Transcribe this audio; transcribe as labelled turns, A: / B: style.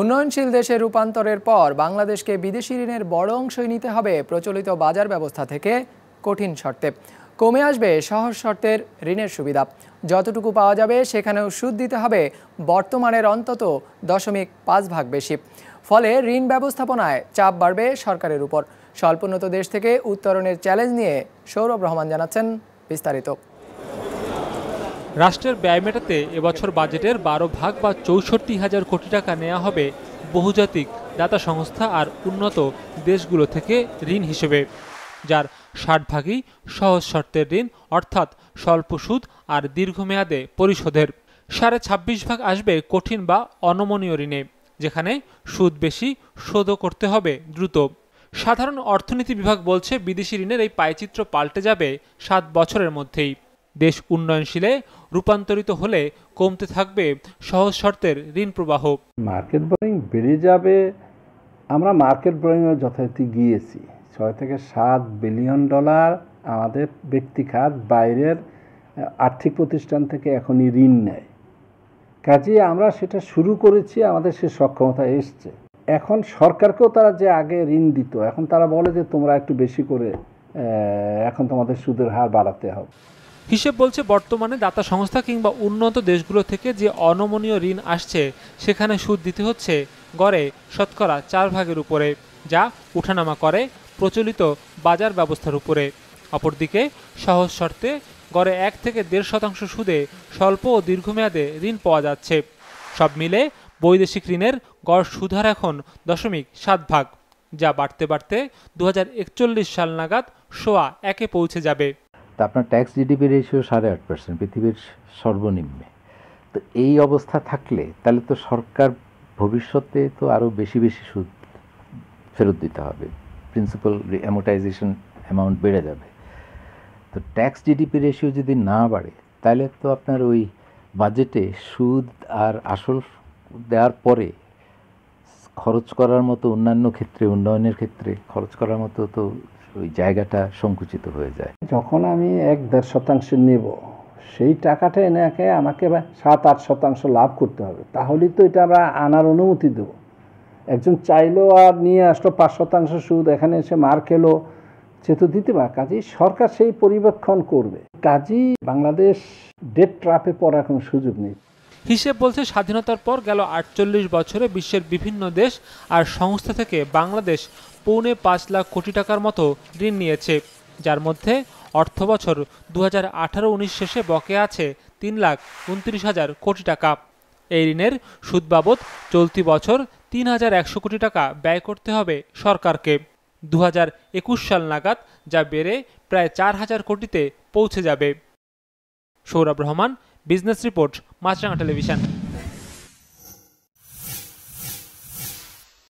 A: উন্নয়নশীল দেশে রূপান্তরের পর বাংলাদেশকে বিদেশি ঋণের বড় অংশই নিতে হবে প্রচলিত বাজার ব্যবস্থা থেকে কঠিন শর্তে কমে আসবে সহজ শর্তের ঋণের সুবিধা যতটুকু পাওয়া যাবে সেখানেও সুদ দিতে হবে বর্তমানের অন্তত দশমিক পাঁচ ভাগ বেশি ফলে ঋণ ব্যবস্থাপনায় চাপ বাড়বে সরকারের উপর স্বল্পোন্নত দেশ থেকে উত্তরণের চ্যালেঞ্জ নিয়ে সৌরভ রহমান জানাচ্ছেন বিস্তারিত
B: রাষ্ট্রের ব্যয় মেটাতে এবছর বাজেটের বারো ভাগ বা চৌষট্টি হাজার কোটি টাকা নেওয়া হবে বহুজাতিক দাতা সংস্থা আর উন্নত দেশগুলো থেকে ঋণ হিসেবে যার ষাট ভাগই সহজ শর্তের ঋণ অর্থাৎ স্বল্প সুদ আর দীর্ঘমেয়াদে পরিশোধের সাড়ে ছাব্বিশ ভাগ আসবে কঠিন বা অনমনীয় ঋণে যেখানে সুদ বেশি শোধও করতে হবে দ্রুত সাধারণ অর্থনীতি বিভাগ বলছে বিদেশি ঋণের এই পায়চিত্র পাল্টে যাবে সাত বছরের মধ্যেই দেশ উন্নয়নশীলে রূপান্তরিত হলে কমতে থাকবে সহজ শর্তের ঋণ প্রবাহ
C: মার্কেট বোরিং বেড়ে যাবে আমরা মার্কেট বোরিংয়ে যথারীতি গিয়েছি ছয় থেকে সাত বিলিয়ন ডলার আমাদের ব্যক্তি খাত বাইরের আর্থিক প্রতিষ্ঠান থেকে এখনই ঋণ নেয় কাজে আমরা সেটা শুরু করেছি আমাদের সে সক্ষমতা এসছে এখন সরকারকেও তারা যে আগে ঋণ দিত এখন তারা বলে যে তোমরা একটু বেশি করে এখন তোমাদের সুদের হার বাড়াতে হবে
B: হিসেব বলছে বর্তমানে দাতা সংস্থা কিংবা উন্নত দেশগুলো থেকে যে অনমনীয় ঋণ আসছে সেখানে সুদ দিতে হচ্ছে গড়ে শতকরা চার ভাগের উপরে যা উঠানামা করে প্রচলিত বাজার ব্যবস্থার উপরে অপরদিকে সহজ শর্তে গড়ে এক থেকে দেড় শতাংশ সুদে স্বল্প ও দীর্ঘমেয়াদে ঋণ পাওয়া যাচ্ছে সব মিলে বৈদেশিক ঋণের গড় সুধার এখন দশমিক সাত ভাগ যা বাড়তে বাড়তে দু সাল নাগাদ সোয়া একে পৌঁছে যাবে
D: তা আপনার ট্যাক্স জিডিপি রেশিও সাড়ে আট পার্সেন্ট পৃথিবীর সর্বনিম্নে তো এই অবস্থা থাকলে তাহলে তো সরকার ভবিষ্যতে তো আরও বেশি বেশি সুদ ফেরত দিতে হবে প্রিন্সিপাল অ্যামোটাইজেশন অ্যামাউন্ট বেড়ে যাবে তো ট্যাক্স জিডিপি রেশিও যদি না বাড়ে তাহলে তো আপনার ওই বাজেটে সুদ আর আসল দেওয়ার পরে খরচ করার মতো অন্যান্য ক্ষেত্রে উন্নয়নের ক্ষেত্রে খরচ করার মতো তো ওই জায়গাটা সংকুচিত হয়ে যায়
C: যখন আমি এক দেড় শতাংশ নেব সেই টাকাটা এনে আমাকে সাত আট শতাংশ লাভ করতে হবে তাহলেই তো এটা আমরা আনার অনুমতি দেব একজন চাইলো আর নিয়ে আসলো পাঁচ শতাংশ সুদ এখানে এসে মার খেলো সে তো দিতে পারে কাজেই সরকার সেই পরিবেক্ষণ করবে কাজী বাংলাদেশ ডেট ট্রাপে পড়ার কোনো সুযোগ নেই
B: হিসেব বলছে স্বাধীনতার পর গেল আটচল্লিশ বছরে বিশ্বের বিভিন্ন দেশ আর সংস্থা থেকে বাংলাদেশ পৌনে পাঁচ লাখ কোটি টাকার মতো ঋণ নিয়েছে যার মধ্যে অর্থ বছর দু হাজার আঠারো উনিশ শেষে বকে আছে তিন লাখ উনত্রিশ হাজার কোটি টাকা এই ঋণের সুদ বাবদ চলতি বছর তিন হাজার একশো কোটি টাকা ব্যয় করতে হবে সরকারকে দু হাজার একুশ সাল নাগাদ যা বেড়ে প্রায় চার হাজার কোটিতে পৌঁছে যাবে Sourav Rahman business report Maasranga television